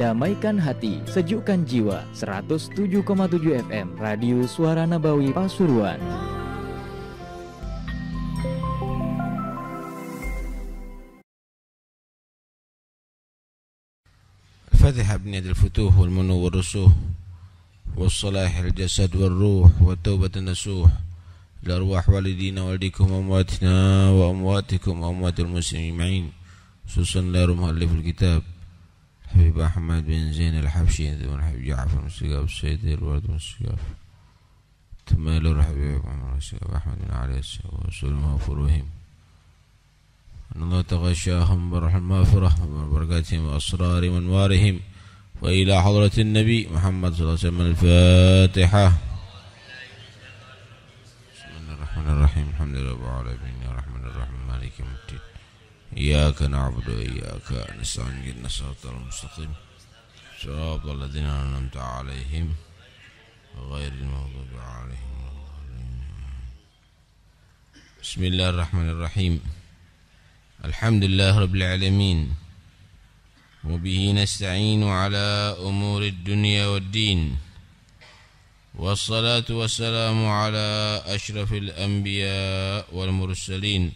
Damaikan hati, sejukkan jiwa. 107,7 FM Radio Suara Nabawi Pasuruan. Fadhah bin Adil Futuh wal Munawwar Rusuh wa Salah al Jasad wal Ruh wa Taubat an Nasuh لأرواح والدينا والديكم وأمواتنا وأمواتكم وأموات المسلمين معين خصوصا لمؤلف الكتاب حبيب أحمد بن زين الحبشي حبيب جعفر المستجاب السيد الورد مستقاف تمال الحبيب عمر مستقاف أحمد بن علي وسلم مغفور أن الله تغشاهم برحمة المغفرة وبركاتهم وأسرارهم وأنوارهم وإلى حضرة النبي محمد صلى الله عليه وسلم الفاتحة الرحمن الرحيم الحمد لله رب العالمين يا رحمن الرحيم مالك يوم الدين إياك نعبد وإياك نستعين اهدنا الصراط المستقيم صراط الذين أنعمت عليهم غير المغضوب عليهم بسم الله الرحمن الرحيم الحمد لله رب العالمين وبه نستعين على أمور الدنيا والدين والصلاة والسلام على أشرف الأنبياء والمرسلين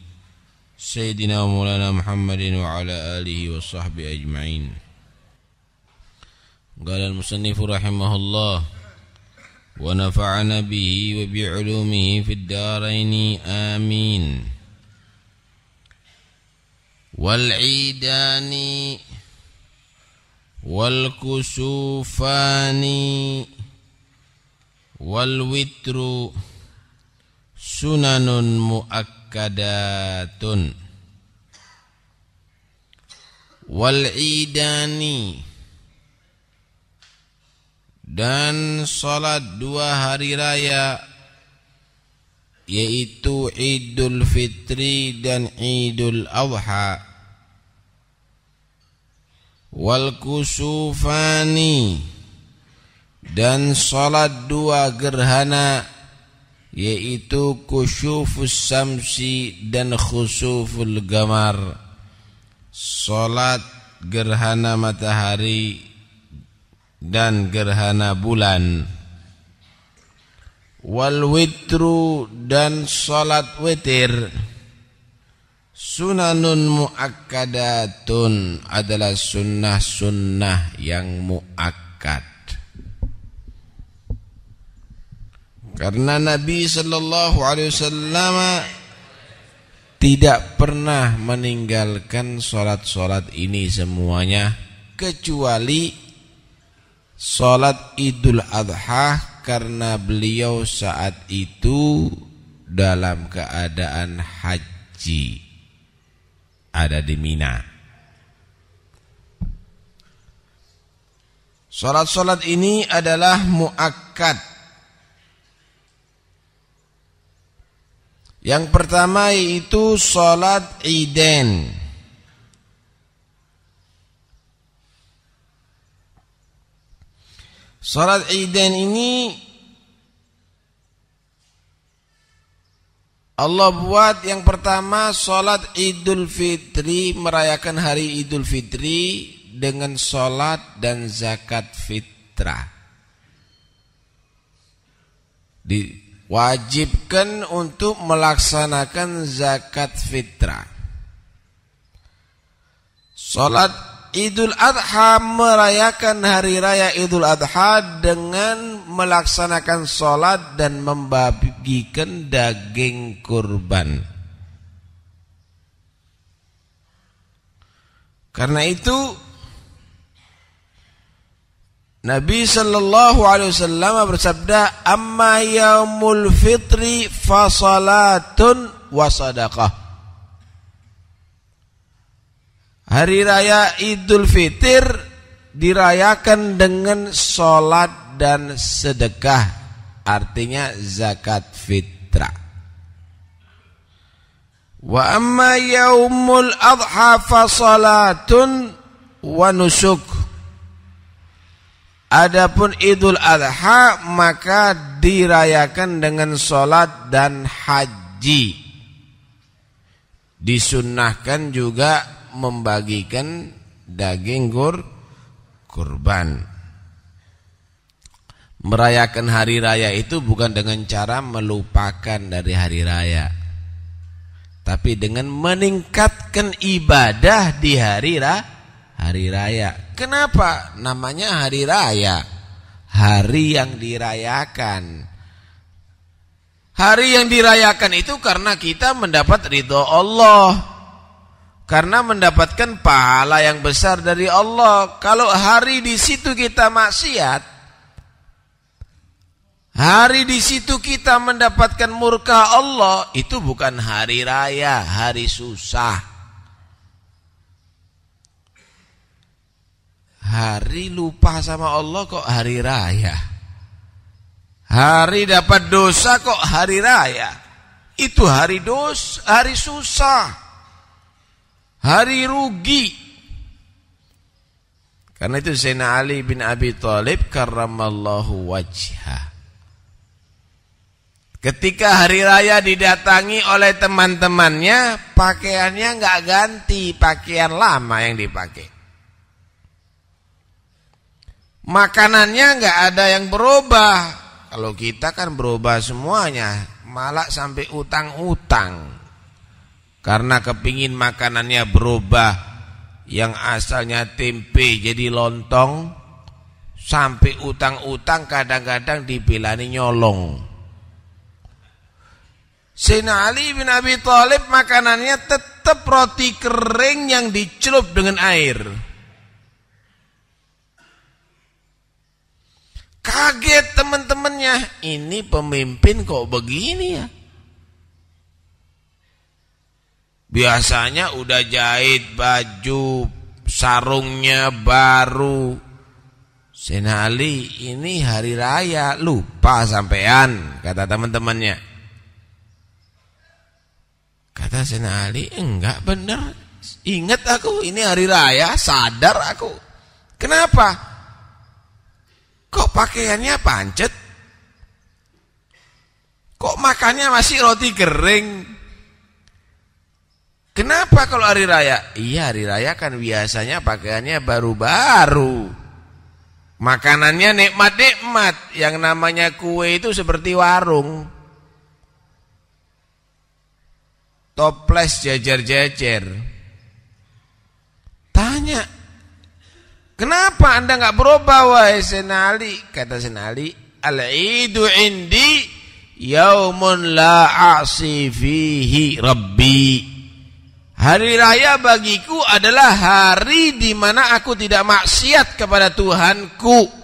سيدنا مولانا محمد وعلى آله وصحبه أجمعين قال المصنف رحمه الله ونفعنا به وبعلومه في الدارين آمين والعيدان والكسوفان wal witru sunanun muakkadatun wal idani dan salat dua hari raya yaitu Idul Fitri dan Idul Adha wal kusufani dan salat dua gerhana yaitu kusyufus samsi dan khusuful gamar salat gerhana matahari dan gerhana bulan wal witru dan salat witir sunanun muakkadatun adalah sunnah-sunnah yang muakkad Karena Nabi Shallallahu Alaihi Wasallam tidak pernah meninggalkan sholat-sholat ini semuanya kecuali sholat Idul Adha karena beliau saat itu dalam keadaan haji ada di Mina. Sholat-sholat ini adalah muakat. Yang pertama itu salat Iden. Salat Iden ini Allah buat yang pertama sholat idul fitri merayakan hari idul fitri dengan sholat dan zakat fitrah di, wajibkan untuk melaksanakan zakat fitrah. Salat Idul Adha merayakan hari raya Idul Adha dengan melaksanakan salat dan membagikan daging kurban. Karena itu Nabi sallallahu alaihi wasallam bersabda, "Amma yaumul fitri fasalatun wa sadaqah." Hari raya Idul Fitr dirayakan dengan salat dan sedekah, artinya zakat fitrah. Wa amma yaumul adha fasalatun wa nusuk. Adapun Idul Adha maka dirayakan dengan sholat dan haji. Disunahkan juga membagikan daging gur kurban. Merayakan hari raya itu bukan dengan cara melupakan dari hari raya. Tapi dengan meningkatkan ibadah di hari raya hari raya. Kenapa? Namanya hari raya. Hari yang dirayakan. Hari yang dirayakan itu karena kita mendapat ridho Allah. Karena mendapatkan pahala yang besar dari Allah. Kalau hari di situ kita maksiat, Hari di situ kita mendapatkan murka Allah, itu bukan hari raya, hari susah. Hari lupa sama Allah kok hari raya. Hari dapat dosa kok hari raya. Itu hari dos, hari susah. Hari rugi. Karena itu Sayyidina Ali bin Abi Thalib Karamallahu wajah. Ketika hari raya didatangi oleh teman-temannya, pakaiannya nggak ganti, pakaian lama yang dipakai. Makanannya nggak ada yang berubah. Kalau kita kan berubah semuanya, malah sampai utang-utang. Karena kepingin makanannya berubah, yang asalnya tempe jadi lontong, sampai utang-utang kadang-kadang dibilani nyolong. Sina Ali bin Abi Thalib makanannya tetap roti kering yang dicelup dengan air. Kaget teman-temannya, ini pemimpin kok begini ya? Biasanya udah jahit baju, sarungnya baru. Senali, ini hari raya, lupa sampean, kata teman-temannya. Kata Senali, enggak bener. Ingat aku, ini hari raya, sadar aku. Kenapa? Kok pakaiannya pancet? Kok makannya masih roti kering? Kenapa kalau hari raya? Iya hari raya kan biasanya pakaiannya baru-baru. Makanannya nikmat-nikmat. Yang namanya kue itu seperti warung. Toples jajar-jajar. Tanya Kenapa anda nggak berubah wahai Senali? Kata Senali, al-idu indi yaumun la a'si fihi rabbi. Hari raya bagiku adalah hari di mana aku tidak maksiat kepada Tuhanku.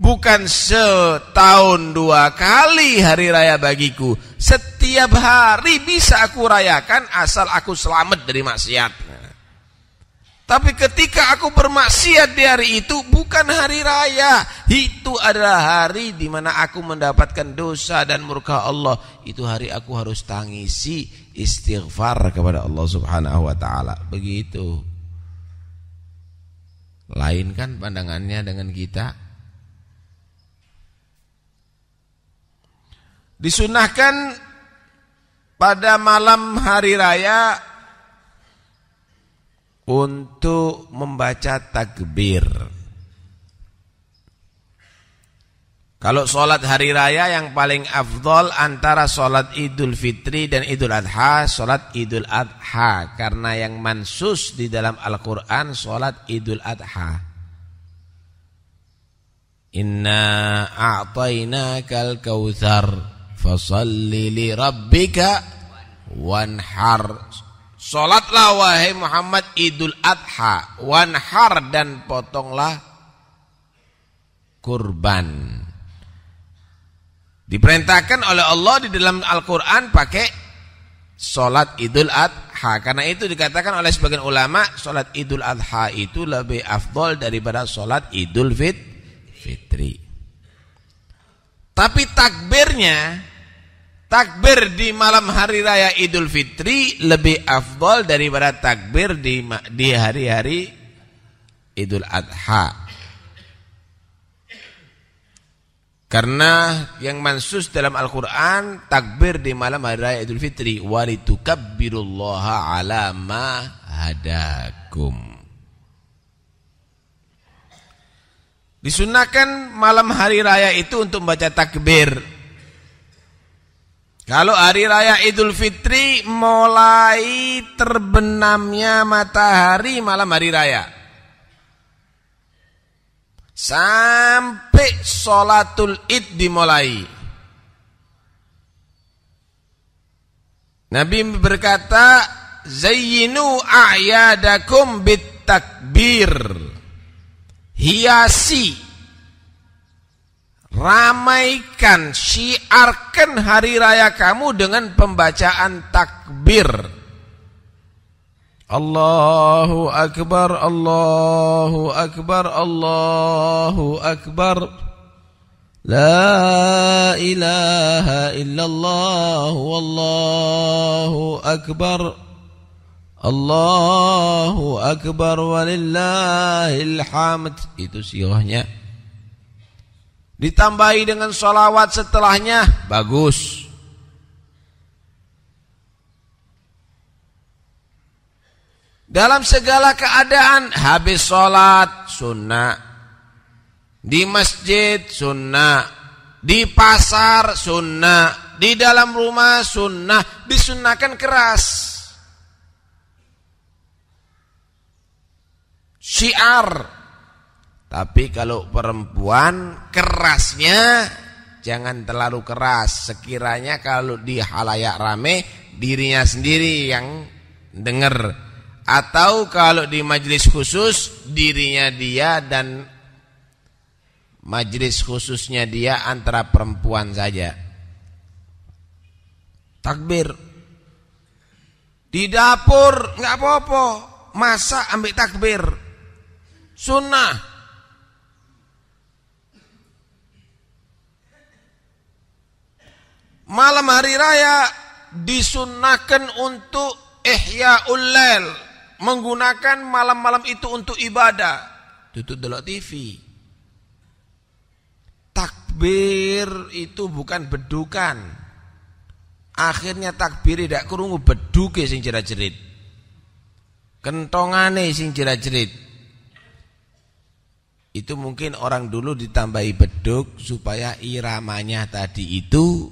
Bukan setahun dua kali hari raya bagiku. Setiap hari bisa aku rayakan asal aku selamat dari maksiat. Tapi ketika aku bermaksiat di hari itu bukan hari raya. Itu adalah hari di mana aku mendapatkan dosa dan murka Allah. Itu hari aku harus tangisi istighfar kepada Allah Subhanahu wa taala. Begitu. Lain kan pandangannya dengan kita? Disunahkan pada malam hari raya untuk membaca takbir. Kalau sholat hari raya yang paling afdol antara sholat idul fitri dan idul adha, sholat idul adha. Karena yang mansus di dalam Al-Quran sholat idul adha. Inna kal kautsar fasalli li rabbika wanhar Sholatlah wahai Muhammad Idul Adha Wanhar dan potonglah Kurban Diperintahkan oleh Allah di dalam Al-Quran pakai Sholat Idul Adha Karena itu dikatakan oleh sebagian ulama Sholat Idul Adha itu lebih afdol daripada sholat Idul Fitri Tapi takbirnya takbir di malam hari raya Idul Fitri lebih afdol daripada takbir di di hari-hari Idul Adha. Karena yang mansus dalam Al-Qur'an takbir di malam hari raya Idul Fitri walitukabbirullaha ala ma hadakum. Disunahkan malam hari raya itu untuk membaca takbir kalau hari raya Idul Fitri mulai terbenamnya matahari malam hari raya. Sampai sholatul id dimulai. Nabi berkata, Zayyinu a'yadakum bit takbir. Hiasi Ramaikan, syiarkan hari raya kamu dengan pembacaan takbir. Allahu Akbar, Allahu Akbar, Allahu Akbar. La ilaha illallah, Wallahu Akbar. Allahu Akbar walillahil hamd. Itu sirahnya. Ditambahi dengan sholawat setelahnya, bagus. Dalam segala keadaan, habis sholat, sunnah. Di masjid, sunnah. Di pasar, sunnah. Di dalam rumah, sunnah. Disunnahkan keras. Syiar. Tapi kalau perempuan kerasnya jangan terlalu keras. Sekiranya kalau di halayak rame dirinya sendiri yang dengar atau kalau di majelis khusus dirinya dia dan majelis khususnya dia antara perempuan saja. Takbir. Di dapur nggak apa-apa, masak ambil takbir. Sunnah malam hari raya disunahkan untuk ihya ulal menggunakan malam-malam itu untuk ibadah. Tutup delok TV. Takbir itu bukan bedukan. Akhirnya takbir tidak kurungu beduke sing jerit-jerit. Kentongane sing jerit-jerit. Itu mungkin orang dulu ditambahi beduk supaya iramanya tadi itu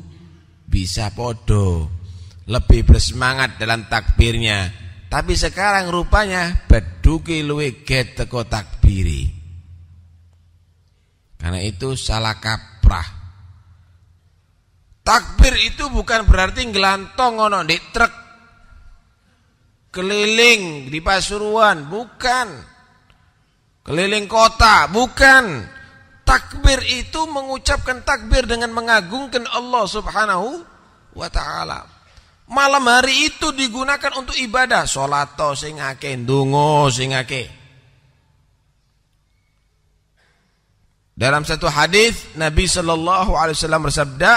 bisa podo lebih bersemangat dalam takbirnya tapi sekarang rupanya beduki luwe get teko takbiri karena itu salah kaprah Takbir itu bukan berarti ngelantong ono di truk keliling di Pasuruan, bukan. Keliling kota, bukan. Takbir itu mengucapkan takbir dengan mengagungkan Allah subhanahu wa ta'ala. Malam hari itu digunakan untuk ibadah. to sing akeh, ndonga sing akeh. Dalam satu hadis Nabi sallallahu alaihi wasallam bersabda,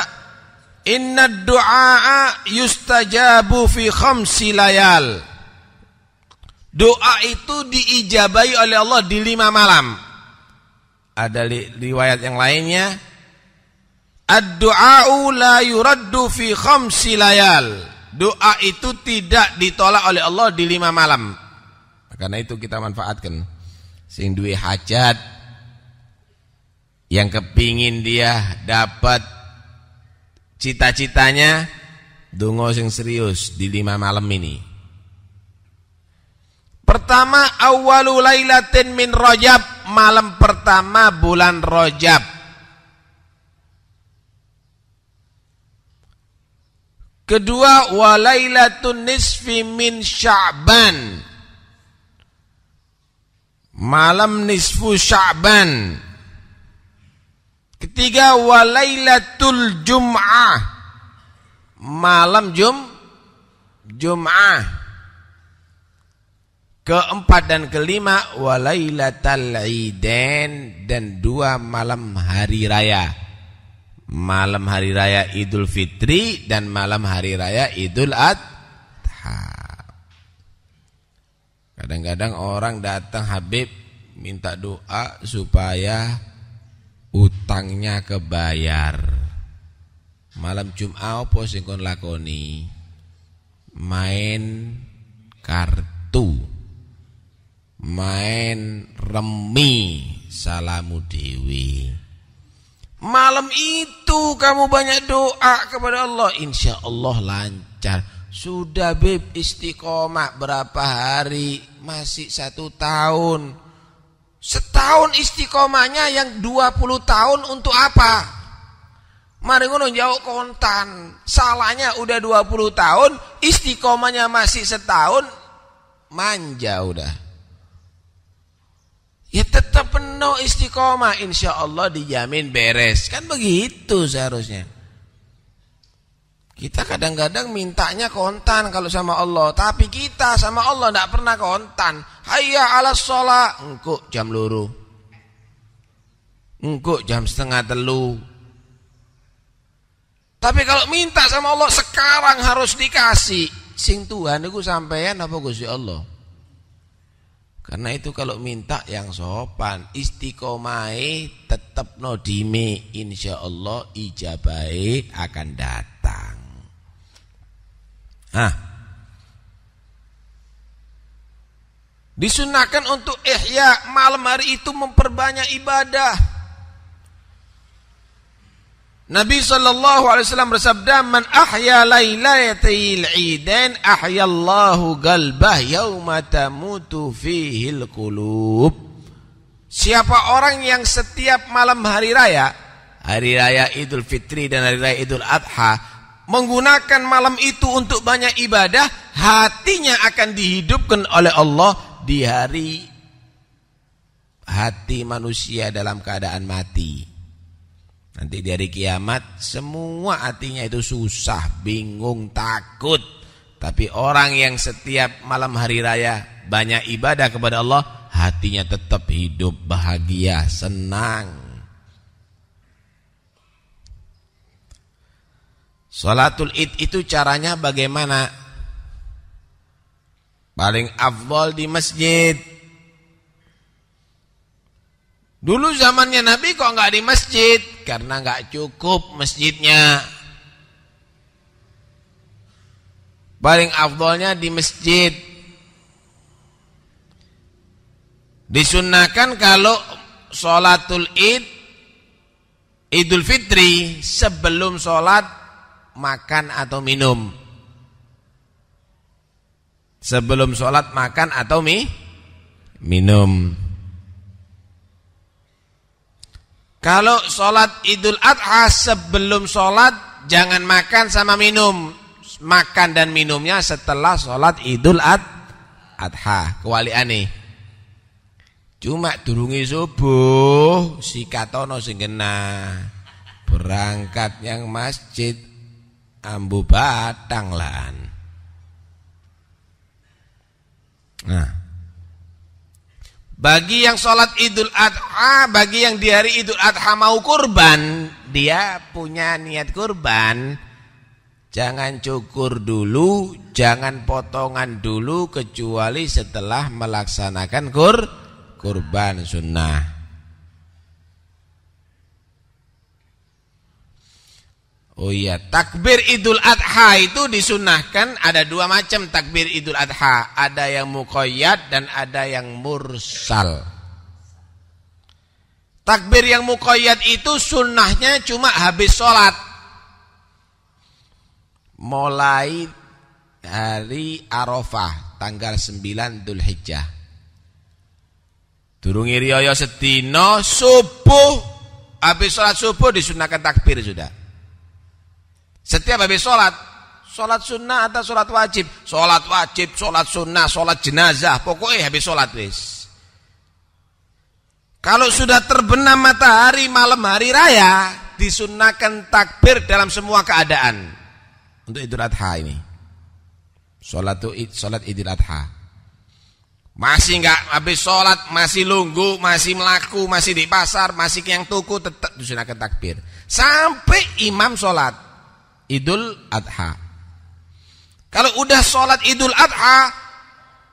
"Inna du'aa yustajabu fi khamsi layal." Doa itu diijabai oleh Allah di lima malam. Ada riwayat yang lainnya Ad-du'a'u la yuraddu fi khamsi layal. Doa itu tidak ditolak oleh Allah di lima malam. Karena itu kita manfaatkan. Sing duwe hajat yang kepingin dia dapat cita-citanya dungo sing serius di lima malam ini. Pertama awalu lailatin min rajab malam pertama bulan Rojab Kedua walailatun nisfi min Sya'ban Malam nisfu Sya'ban Ketiga walailatul Jum'ah Malam Jum Jum'ah keempat dan kelima walailatul idain dan dua malam hari raya malam hari raya Idul Fitri dan malam hari raya Idul Adha kadang-kadang orang datang Habib minta doa supaya utangnya kebayar malam Jumat apa sing lakoni main kartu main remi salamu dewi malam itu kamu banyak doa kepada Allah insya Allah lancar sudah beb istiqomah berapa hari masih satu tahun setahun istiqomahnya yang 20 tahun untuk apa Mari ngono jauh kontan. Salahnya udah 20 tahun, istiqomahnya masih setahun, manja udah. Ya tetap penuh istiqomah. Insya Allah dijamin beres. Kan begitu seharusnya. Kita kadang-kadang mintanya kontan kalau sama Allah. Tapi kita sama Allah tidak pernah kontan. Hayya ala sholat. Engkuk jam luru. Engkuk jam setengah telu. Tapi kalau minta sama Allah sekarang harus dikasih. Sing Tuhan itu sampean apa Gusti Allah? Karena itu kalau minta yang sopan, istiqomai tetap nodime, insya Allah ijabai akan datang. Ah, disunahkan untuk ihya malam hari itu memperbanyak ibadah. Nabi sallallahu alaihi wasallam bersabda, "Man ahya lailatal idain Allahu qalbah yauma tamutu fihi qulub." Siapa orang yang setiap malam hari raya, hari raya Idul Fitri dan hari raya Idul Adha, menggunakan malam itu untuk banyak ibadah, hatinya akan dihidupkan oleh Allah di hari hati manusia dalam keadaan mati. Nanti dari kiamat semua hatinya itu susah, bingung, takut. Tapi orang yang setiap malam hari raya banyak ibadah kepada Allah, hatinya tetap hidup, bahagia, senang. Salatul id itu caranya bagaimana? Paling afdol di masjid Dulu zamannya Nabi kok nggak di masjid? Karena nggak cukup masjidnya. Paling afdolnya di masjid. Disunahkan kalau sholatul id, idul fitri, sebelum sholat makan atau minum. Sebelum sholat makan atau mi, minum. Kalau sholat idul adha sebelum sholat Jangan makan sama minum Makan dan minumnya setelah sholat idul adha Kewalian aneh Cuma durungi subuh Si katono singgena Berangkat yang masjid Ambu batang lan Nah bagi yang sholat idul adha, bagi yang di hari idul adha mau kurban, dia punya niat kurban. Jangan cukur dulu, jangan potongan dulu kecuali setelah melaksanakan kur kurban sunnah. Oh iya, takbir Idul Adha itu disunahkan ada dua macam takbir Idul Adha, ada yang mukoyat dan ada yang mursal. Takbir yang mukoyat itu sunnahnya cuma habis sholat. Mulai hari Arafah tanggal 9 Dzulhijjah. Durungi riyoyo setino subuh habis sholat subuh disunahkan takbir sudah. Setiap habis sholat, sholat sunnah atau sholat wajib, sholat wajib, sholat sunnah, sholat jenazah, pokoknya habis sholat wis. Kalau sudah terbenam matahari malam hari raya, disunahkan takbir dalam semua keadaan untuk Idul Adha ini. Sholat id, sholat Idul Adha. Masih enggak habis sholat, masih lunggu, masih melaku, masih di pasar, masih yang tuku tetap disunahkan takbir. Sampai imam sholat. Idul Adha. Kalau udah sholat Idul Adha,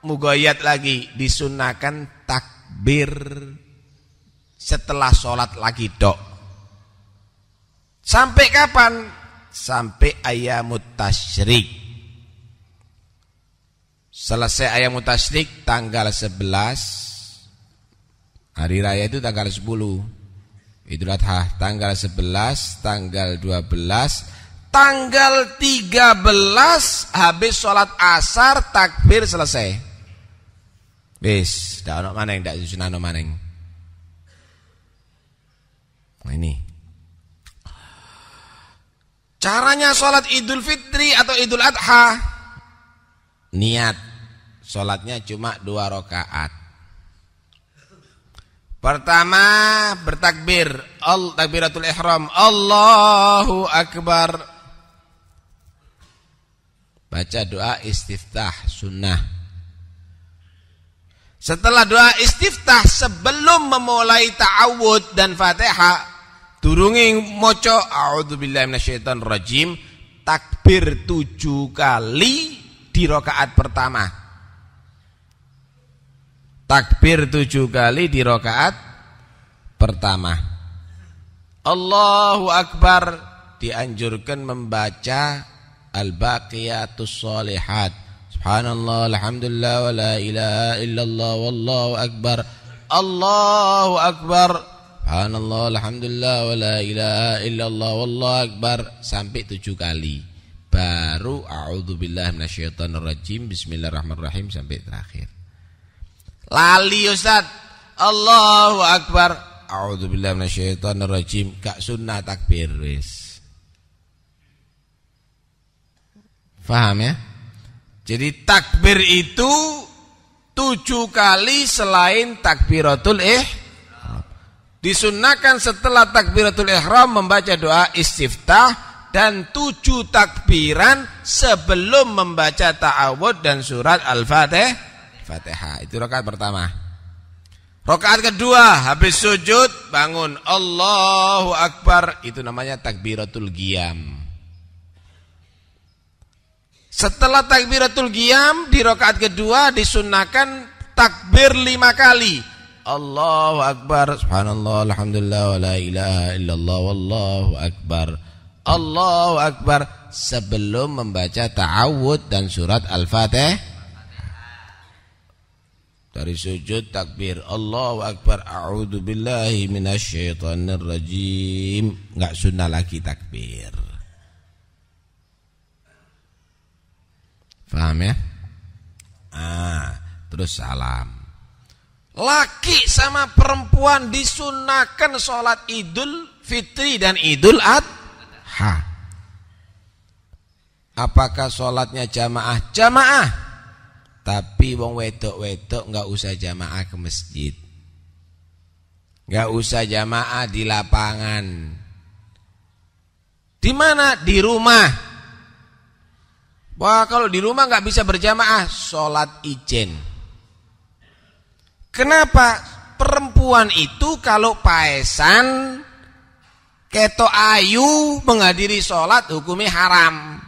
mugoyat lagi disunahkan takbir setelah sholat lagi dok. Sampai kapan? Sampai ayam tasyrik. Selesai ayam mutasyrik tanggal 11. Hari raya itu tanggal 10. Idul Adha tanggal 11, tanggal 12, tanggal 13 habis sholat asar takbir selesai. Wis, mana yang maneng dak sunano mana Nah ini. Caranya sholat Idul Fitri atau Idul Adha niat sholatnya cuma dua rakaat. Pertama bertakbir, al takbiratul ihram, Allahu akbar. Baca doa istiftah sunnah. Setelah doa istiftah sebelum memulai ta'awud dan fatihah, turungi moco a'udzubillahi minasyaitonir rajim takbir tujuh kali di rokaat pertama. Takbir tujuh kali di rokaat pertama. Allahu Akbar dianjurkan membaca al-baqiyatus salihat subhanallah alhamdulillah wa la ilaha illallah wallahu akbar Allahu akbar subhanallah alhamdulillah wa la ilaha illallah wallahu akbar sampai tujuh kali baru a'udzubillah minasyaitonir rajim bismillahirrahmanirrahim sampai terakhir lali ustaz Allahu akbar a'udzubillah minasyaitonir rajim gak sunnah takbir wis Faham ya? Jadi takbir itu tujuh kali selain takbiratul eh Disunahkan setelah takbiratul ihram membaca doa istiftah dan tujuh takbiran sebelum membaca ta'awud dan surat Al-Fatihah. Itu rakaat pertama. Rakaat kedua, habis sujud bangun Allahu Akbar, itu namanya takbiratul giyam. Setelah takbiratul qiyam di rakaat kedua disunahkan takbir lima kali. Allahu akbar, subhanallah, alhamdulillah, la ilaha illallah, wallahu akbar. Allahu akbar sebelum membaca ta'awud dan surat Al-Fatih. Dari sujud takbir Allahu akbar, A'udhu billahi a'udzubillahi Rajim Tidak sunnah lagi takbir. Paham ya? Ah, terus salam. Laki sama perempuan disunahkan sholat idul fitri dan idul adha. Apakah sholatnya jamaah? Jamaah. Tapi wong wedok-wedok nggak usah jamaah ke masjid. nggak usah jamaah di lapangan. Di mana? Di rumah. Wah kalau di rumah nggak bisa berjamaah, sholat ijen. Kenapa perempuan itu kalau paesan keto ayu menghadiri sholat hukumnya haram.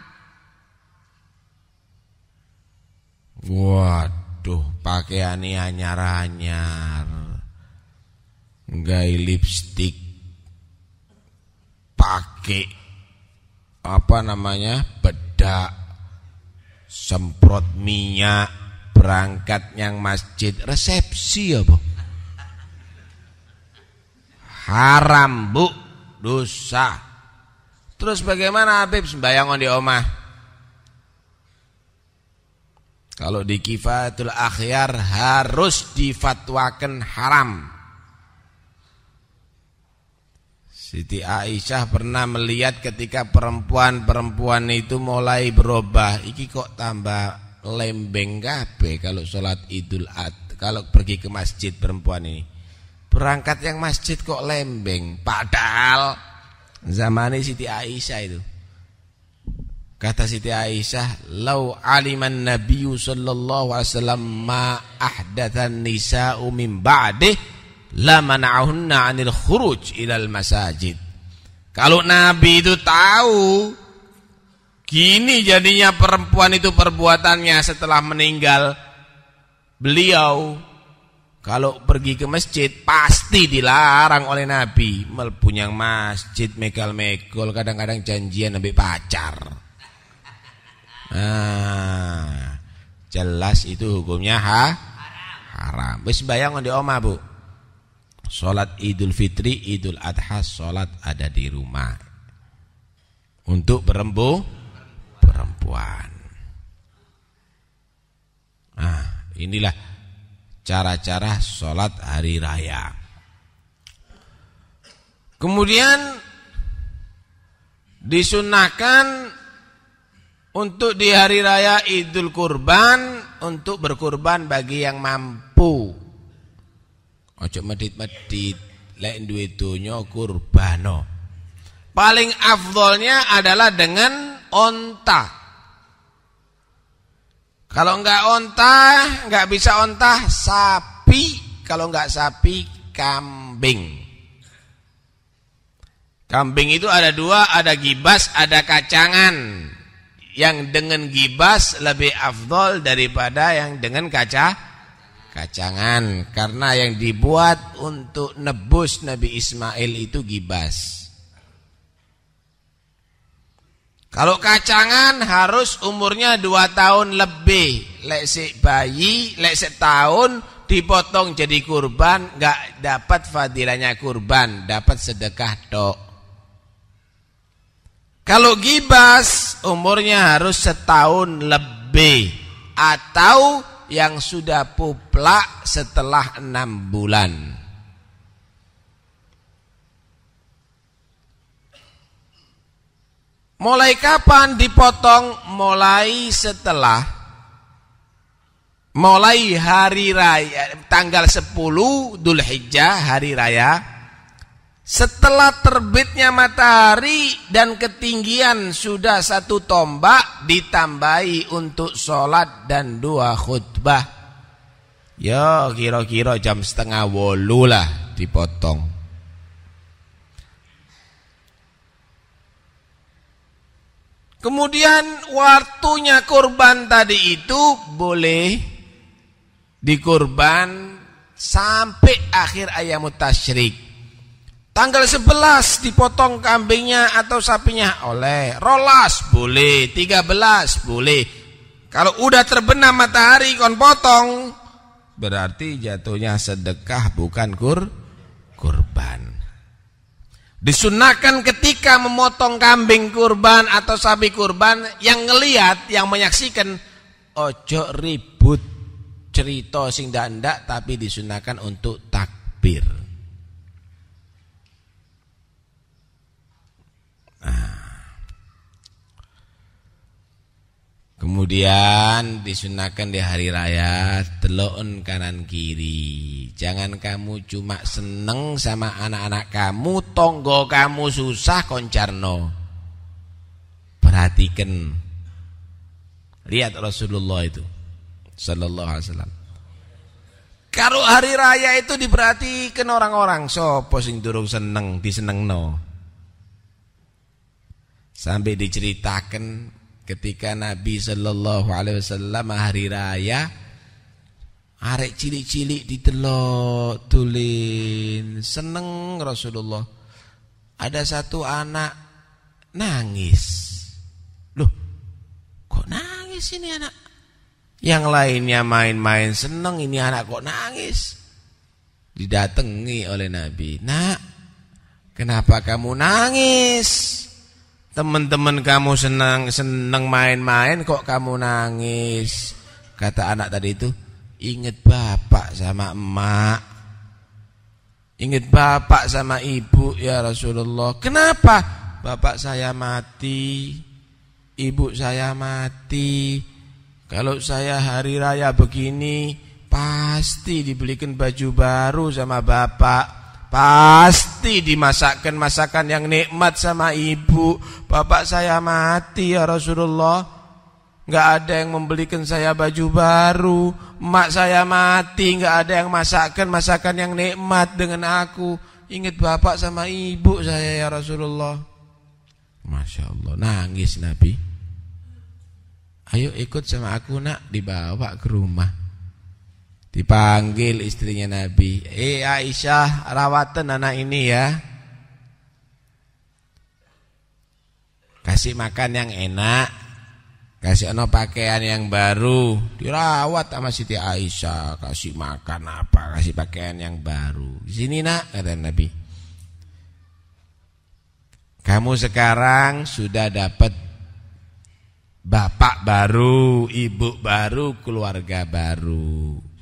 Waduh pakaiannya anyar-anyar, Gai lipstick, pakai apa namanya bedak semprot minyak berangkat yang masjid resepsi ya bu, haram bu dosa terus bagaimana Habib sembahyang di omah kalau di kifatul akhyar harus difatwakan haram Siti Aisyah pernah melihat ketika perempuan-perempuan itu mulai berubah. Iki kok tambah lembeng gape? kalau sholat Idul ad, kalau pergi ke masjid perempuan ini. Berangkat yang masjid kok lembeng. Padahal zaman ini Siti Aisyah itu. Kata Siti Aisyah, "Lau aliman Nabi sallallahu alaihi wasallam ma ahdatsan nisa'u min ba'dih, la mana'ahunna 'anil khuruj ilal masajid. Kalau Nabi itu tahu gini jadinya perempuan itu perbuatannya setelah meninggal beliau kalau pergi ke masjid pasti dilarang oleh Nabi melpunyang masjid megal-megol kadang-kadang janjian nabi pacar. Ah, jelas itu hukumnya ha? haram. Wis bayang di oma, Bu. Sholat Idul Fitri, Idul Adha, sholat ada di rumah. Untuk berembu, perempuan. Nah, inilah cara-cara sholat hari raya. Kemudian disunahkan untuk di hari raya Idul Kurban untuk berkurban bagi yang mampu Ojo medit-medit, lek duit nyokur kurbano. Paling afdolnya adalah dengan onta. Kalau enggak onta, enggak bisa onta, sapi. Kalau enggak sapi, kambing. Kambing itu ada dua, ada gibas, ada kacangan. Yang dengan gibas lebih afdol daripada yang dengan kaca Kacangan karena yang dibuat untuk nebus Nabi Ismail itu gibas. Kalau kacangan harus umurnya dua tahun lebih. lese bayi, lese tahun dipotong jadi kurban, nggak dapat fadilahnya kurban, dapat sedekah dok. Kalau gibas umurnya harus setahun lebih atau yang sudah puplak setelah enam bulan. Mulai kapan dipotong? Mulai setelah mulai hari raya tanggal 10 Dzulhijjah hari raya setelah terbitnya matahari dan ketinggian sudah satu tombak ditambahi untuk sholat dan dua khutbah. Ya kira-kira jam setengah wolu lah dipotong. Kemudian waktunya kurban tadi itu boleh dikurban sampai akhir ayamut tasyrik. Tanggal 11 dipotong kambingnya atau sapinya oleh. Rolas boleh, 13 boleh. Kalau udah terbenam matahari kon potong berarti jatuhnya sedekah bukan kur kurban. Disunahkan ketika memotong kambing kurban atau sapi kurban yang ngelihat, yang menyaksikan ojo ribut cerita sing ndak tapi disunahkan untuk takbir. Kemudian disunahkan di hari raya Teloon kanan kiri Jangan kamu cuma seneng sama anak-anak kamu Tonggo kamu susah koncarno Perhatikan Lihat Rasulullah itu Sallallahu alaihi wasallam Kalau hari raya itu diperhatikan orang-orang Sopo sing durung seneng diseneng no Sampai diceritakan ketika Nabi Shallallahu Alaihi Wasallam hari raya arek cilik-cilik ditelok tulin seneng Rasulullah ada satu anak nangis loh kok nangis ini anak yang lainnya main-main seneng ini anak kok nangis didatangi oleh Nabi nak kenapa kamu nangis Teman-teman kamu senang senang main-main kok kamu nangis. Kata anak tadi itu, ingat bapak sama emak. Ingat bapak sama ibu ya Rasulullah. Kenapa? Bapak saya mati. Ibu saya mati. Kalau saya hari raya begini pasti dibelikan baju baru sama bapak Pasti dimasakkan masakan yang nikmat sama ibu. Bapak saya mati ya Rasulullah. Gak ada yang membelikan saya baju baru. Mak saya mati, gak ada yang masakkan masakan yang nikmat dengan aku. Ingat bapak sama ibu saya ya Rasulullah. Masya Allah, nangis Nabi. Ayo ikut sama aku nak dibawa ke rumah. Dipanggil istrinya Nabi, "Eh Aisyah, rawatan anak ini ya." Kasih makan yang enak, kasih ono pakaian yang baru, dirawat sama Siti Aisyah, kasih makan apa, kasih pakaian yang baru. Di "Sini, Nak," kata Nabi. "Kamu sekarang sudah dapat bapak baru, ibu baru, keluarga baru."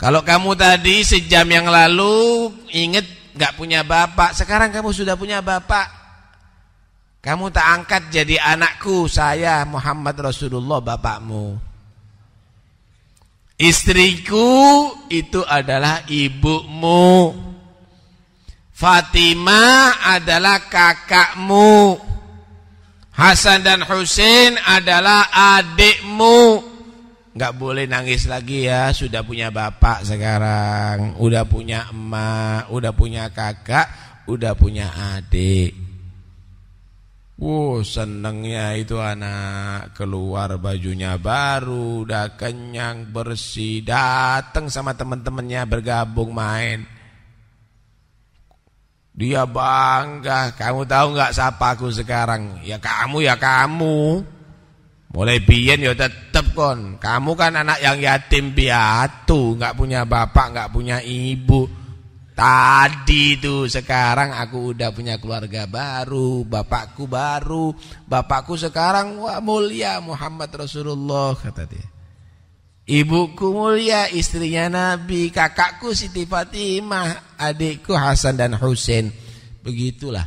Kalau kamu tadi sejam yang lalu ingat gak punya bapak, sekarang kamu sudah punya bapak. Kamu tak angkat jadi anakku, saya Muhammad Rasulullah bapakmu. Istriku itu adalah ibumu. Fatimah adalah kakakmu. Hasan dan Husin adalah adikmu nggak boleh nangis lagi ya sudah punya bapak sekarang udah punya emak udah punya kakak udah punya adik wuh senengnya itu anak keluar bajunya baru udah kenyang bersih datang sama teman-temannya bergabung main dia bangga kamu tahu nggak siapa aku sekarang ya kamu ya kamu Mulai biyen ya tetep kon. Kamu kan anak yang yatim piatu, nggak punya bapak, nggak punya ibu. Tadi itu sekarang aku udah punya keluarga baru, bapakku baru, bapakku sekarang wah mulia Muhammad Rasulullah kata dia. Ibuku mulia, istrinya Nabi, kakakku Siti Fatimah, adikku Hasan dan Husain. Begitulah.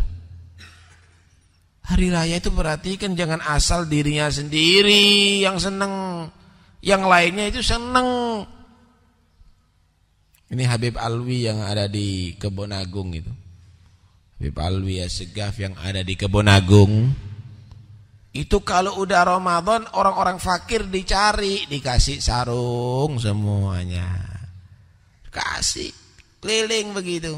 Hari raya itu kan jangan asal dirinya sendiri yang senang. Yang lainnya itu senang. Ini Habib Alwi yang ada di Kebon Agung itu. Habib Alwi ya Segaf yang ada di Kebon Agung. Itu kalau udah Ramadan orang-orang fakir dicari, dikasih sarung semuanya. Kasih keliling begitu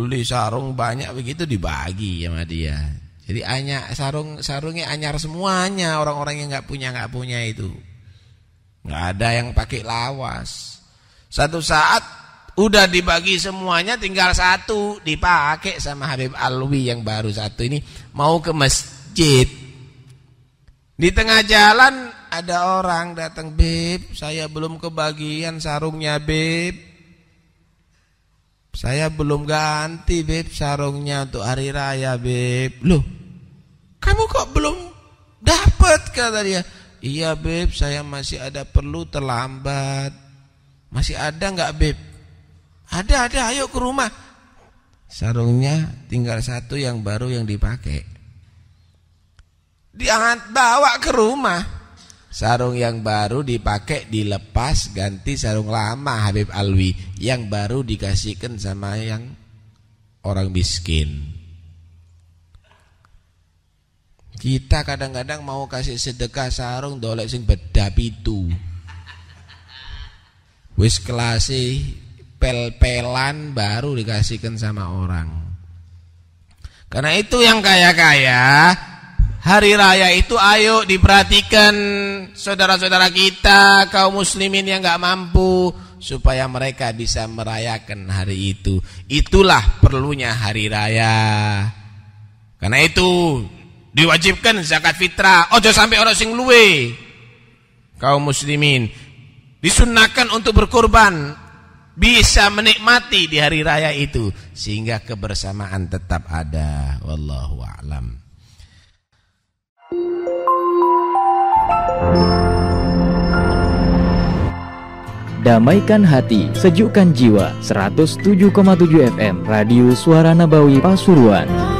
beli sarung banyak begitu dibagi sama dia. Jadi hanya sarung sarungnya anyar semuanya orang-orang yang nggak punya nggak punya itu. nggak ada yang pakai lawas. Satu saat udah dibagi semuanya tinggal satu dipakai sama Habib Alwi yang baru satu ini mau ke masjid. Di tengah jalan ada orang datang, "Beb, saya belum kebagian sarungnya, Beb." Saya belum ganti beb sarungnya untuk hari raya beb. Loh, kamu kok belum dapat kata dia. Iya beb, saya masih ada perlu terlambat. Masih ada enggak beb? Ada ada, ayo ke rumah. Sarungnya tinggal satu yang baru yang dipakai. diangkat bawa ke rumah. Sarung yang baru dipakai dilepas ganti sarung lama Habib Alwi yang baru dikasihkan sama yang orang miskin. Kita kadang-kadang mau kasih sedekah sarung dolek sing beda pitu. Wis kelasi pel-pelan baru dikasihkan sama orang. Karena itu yang kaya-kaya hari raya itu ayo diperhatikan saudara-saudara kita kaum muslimin yang nggak mampu supaya mereka bisa merayakan hari itu. Itulah perlunya hari raya. Karena itu diwajibkan zakat fitrah. Ojo sampai orang sing luwe. Kaum muslimin disunahkan untuk berkorban bisa menikmati di hari raya itu sehingga kebersamaan tetap ada. Wallahu a'lam. Damaikan hati, sejukkan jiwa. 107,7 FM Radio Suara Nabawi Pasuruan.